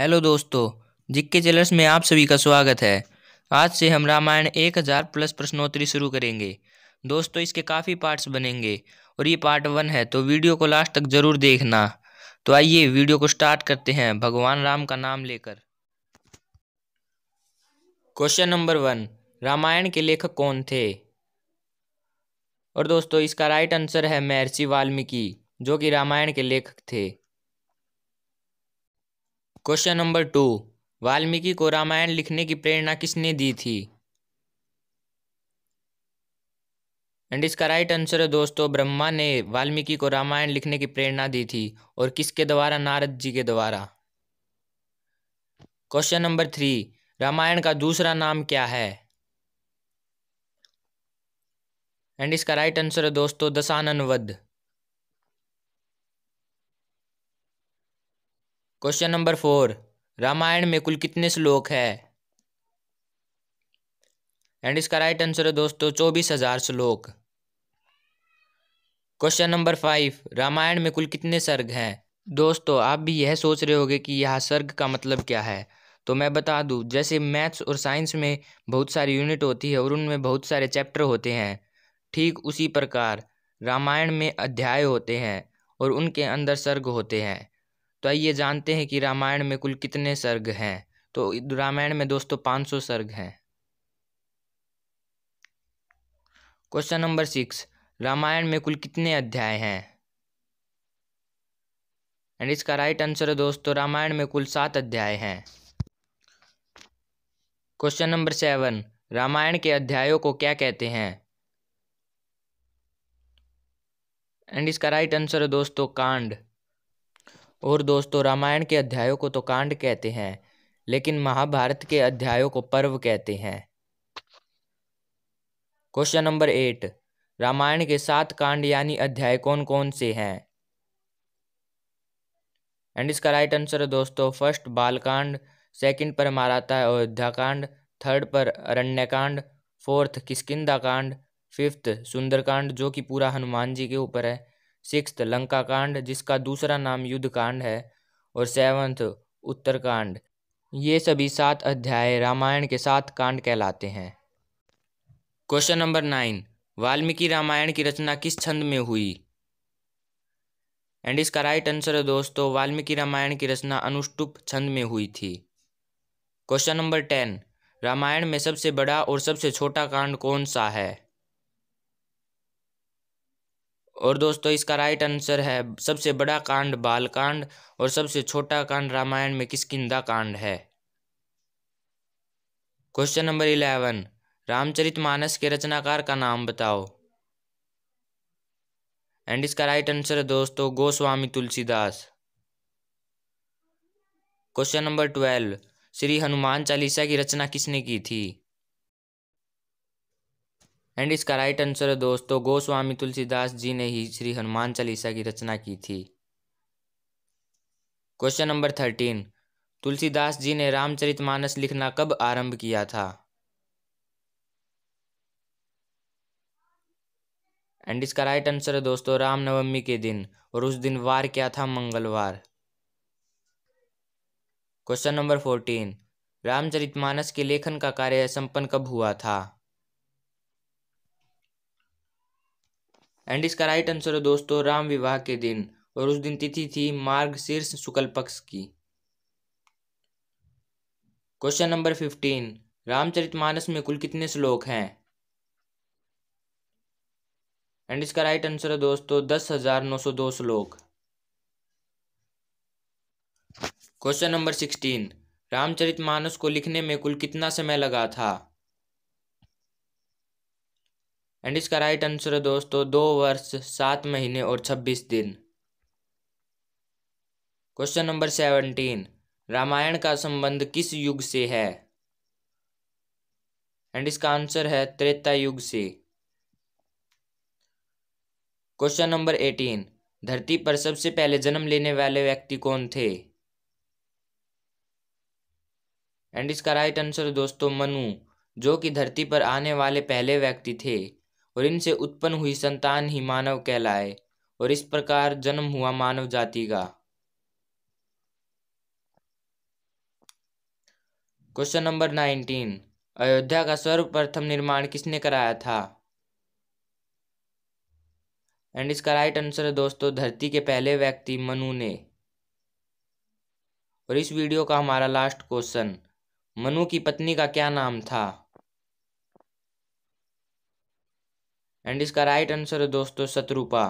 hello दोस्तों जिक्के channels में आप सभी का स्वागत है आज से हम रामायण एक हज़ार प्लस प्रश्नोत्तरी शुरू करेंगे दोस्तों इसके काफ़ी पार्ट्स बनेंगे और ये पार्ट वन है तो वीडियो को लास्ट तक ज़रूर देखना तो आइए वीडियो को स्टार्ट करते हैं भगवान राम का नाम लेकर क्वेश्चन नंबर वन रामायण के लेखक कौन थे और दोस्तों इसका राइट आंसर है महर्षि वाल्मीकि जो कि रामायण के लेखक थे क्वेश्चन नंबर टू वाल्मीकि को रामायण लिखने की प्रेरणा किसने दी थी एंड इसका राइट आंसर है दोस्तों ब्रह्मा ने वाल्मीकि को रामायण लिखने की प्रेरणा दी थी और किसके द्वारा नारद जी के द्वारा क्वेश्चन नंबर थ्री रामायण का दूसरा नाम क्या है एंड इसका राइट आंसर है दोस्तों दशानन वध क्वेश्चन नंबर फोर रामायण में कुल कितने श्लोक है एंड इसका राइट आंसर है दोस्तों चौबीस हजार श्लोक क्वेश्चन नंबर फाइव रामायण में कुल कितने सर्ग हैं दोस्तों आप भी यह सोच रहे होंगे कि यह सर्ग का मतलब क्या है तो मैं बता दूं जैसे मैथ्स और साइंस में बहुत सारी यूनिट होती है और उनमें बहुत सारे चैप्टर होते हैं ठीक उसी प्रकार रामायण में अध्याय होते हैं और उनके अंदर सर्ग होते हैं तो आइए जानते हैं कि रामायण में कुल कितने सर्ग हैं तो रामायण में दोस्तों पाँच सौ सर्ग हैं क्वेश्चन नंबर सिक्स रामायण में कुल कितने अध्याय हैं एंड इसका राइट आंसर है दोस्तों रामायण में कुल सात अध्याय हैं क्वेश्चन नंबर सेवन रामायण के अध्यायों को क्या कहते हैं एंड इसका राइट आंसर है दोस्तों कांड और दोस्तों रामायण के अध्यायों को तो कांड कहते हैं लेकिन महाभारत के अध्यायों को पर्व कहते हैं क्वेश्चन नंबर एट रामायण के सात कांड यानी अध्याय कौन कौन से हैं एंड इसका राइट आंसर है दोस्तों फर्स्ट बालकांड सेकंड पर माराता अयोध्या कांड थर्ड पर अरण्य कांड फोर्थ किसकिदा कांड फिफ्थ सुंदरकांड जो कि पूरा हनुमान जी के ऊपर है सिक्स लंका कांड जिसका दूसरा नाम युद्ध कांड है और सेवन्थ उत्तरकांड ये सभी सात अध्याय रामायण के सात कांड कहलाते हैं question number nine Valmiki Ramayana की रचना किस छंद में हुई एंड इसका राइट आंसर है दोस्तों वाल्मीकि रामायण की रचना अनुष्टुप छंद में हुई थी क्वेश्चन नंबर टेन रामायण में सबसे बड़ा और सबसे छोटा कांड कौन सा है और दोस्तों इसका राइट आंसर है सबसे बड़ा कांड बाल कांड और सबसे छोटा कांड रामायण में किसकिदा कांड है question number eleven Ramcharitmanas के रचनाकार का नाम बताओ एंड इसका राइट आंसर है दोस्तों Goswami Tulsidas question number twelve Shri Hanuman Chalisa की रचना किसने की थी एंड इसका राइट आंसर है दोस्तों गोस्वामी तुलसीदास जी ने ही श्री हनुमान चालीसा की रचना की थी question number thirteen Tulsidas ji ने रामचरितमानस लिखना कब आरंभ किया था एंड इसका राइट आंसर है दोस्तों रामनवमी के दिन और उस दिन वार क्या था मंगलवार क्वेश्चन नंबर फोर्टीन रामचरितमानस के लेखन का कार्य संपन्न कब हुआ था एंड इसका राइट आंसर है दोस्तों राम विवाह के दिन और उस दिन तिथि थी मार्ग शीर्ष शुक्ल पक्ष की क्वेश्चन नंबर फिफ्टीन रामचरितमानस में कुल कितने श्लोक हैं एंड इसका राइट आंसर है दोस्तों दस हजार नौ सौ दो श्लोक क्वेश्चन नंबर सिक्सटीन रामचरितमानस को लिखने में कुल कितना समय लगा था एंड इसका राइट आंसर है दोस्तों दो वर्ष सात महीने और छब्बीस दिन क्वेश्चन नंबर सेवनटीन रामायण का संबंध किस युग से है एंड इसका आंसर है त्रेता युग से क्वेश्चन नंबर एटीन धरती पर सबसे पहले जन्म लेने वाले व्यक्ति कौन थे एंड इसका राइट आंसर दोस्तों मनु जो कि धरती पर आने वाले पहले व्यक्ति थे और इनसे उत्पन्न हुई संतान ही मानव कहलाए और इस प्रकार जन्म हुआ मानव जाति का क्वेश्चन नंबर नाइनटीन अयोध्या का सर्वप्रथम निर्माण किसने कराया था एंड इसका राइट आंसर है दोस्तों धरती के पहले व्यक्ति मनु ने और इस वीडियो का हमारा लास्ट क्वेश्चन मनु की पत्नी का क्या नाम था एंड इसका राइट आंसर है दोस्तों शत्रुपा